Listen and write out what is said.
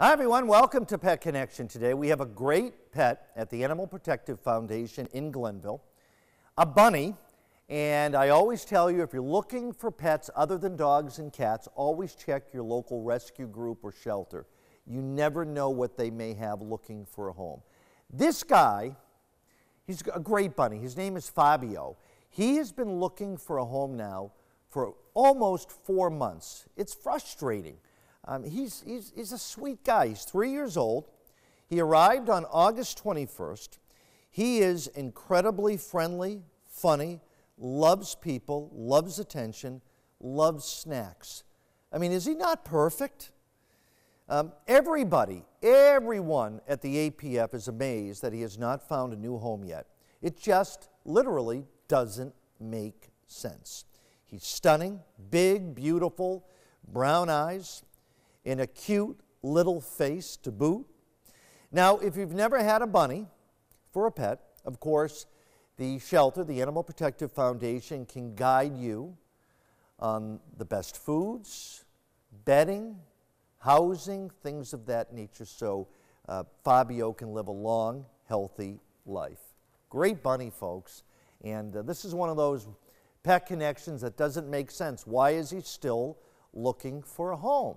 Hi, everyone. Welcome to Pet Connection today. We have a great pet at the Animal Protective Foundation in Glenville, a bunny. And I always tell you if you're looking for pets other than dogs and cats, always check your local rescue group or shelter. You never know what they may have looking for a home. This guy, he's a great bunny. His name is Fabio. He has been looking for a home now for almost four months. It's frustrating. Um, he's, he's, he's a sweet guy. He's three years old. He arrived on August 21st. He is incredibly friendly, funny, loves people, loves attention, loves snacks. I mean, is he not perfect? Um, everybody, everyone at the APF is amazed that he has not found a new home yet. It just literally doesn't make sense. He's stunning, big, beautiful, brown eyes, in a cute little face to boot. Now, if you've never had a bunny for a pet, of course, the shelter, the Animal Protective Foundation, can guide you on the best foods, bedding, housing, things of that nature, so uh, Fabio can live a long, healthy life. Great bunny, folks. And uh, this is one of those pet connections that doesn't make sense. Why is he still looking for a home?